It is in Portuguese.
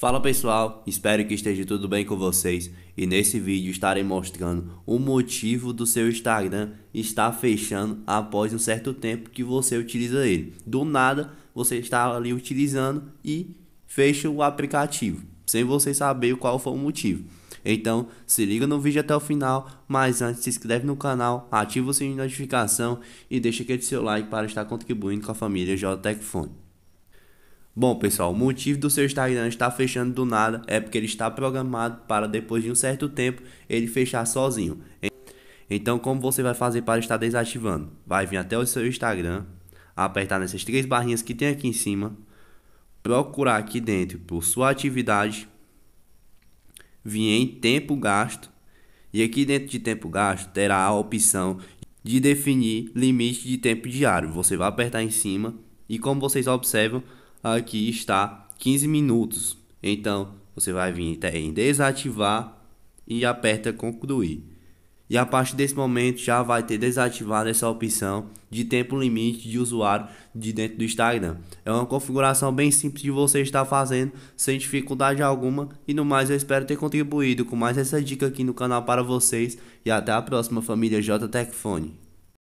Fala pessoal, espero que esteja tudo bem com vocês e nesse vídeo estarei mostrando o motivo do seu Instagram estar fechando após um certo tempo que você utiliza ele. Do nada você está ali utilizando e fecha o aplicativo, sem você saber qual foi o motivo. Então se liga no vídeo até o final, mas antes se inscreve no canal, ativa o sininho de notificação e deixa aquele seu like para estar contribuindo com a família JTEC Bom, pessoal, o motivo do seu Instagram estar fechando do nada é porque ele está programado para depois de um certo tempo ele fechar sozinho. Então, como você vai fazer para estar desativando? Vai vir até o seu Instagram, apertar nessas três barrinhas que tem aqui em cima, procurar aqui dentro por sua atividade, vir em tempo gasto e aqui dentro de tempo gasto terá a opção de definir limite de tempo diário. Você vai apertar em cima e como vocês observam, aqui está 15 minutos. Então, você vai vir até em desativar e aperta concluir. E a partir desse momento já vai ter desativado essa opção de tempo limite de usuário de dentro do Instagram. É uma configuração bem simples de você estar fazendo sem dificuldade alguma. E no mais, eu espero ter contribuído com mais essa dica aqui no canal para vocês. E até a próxima, família JTecFone.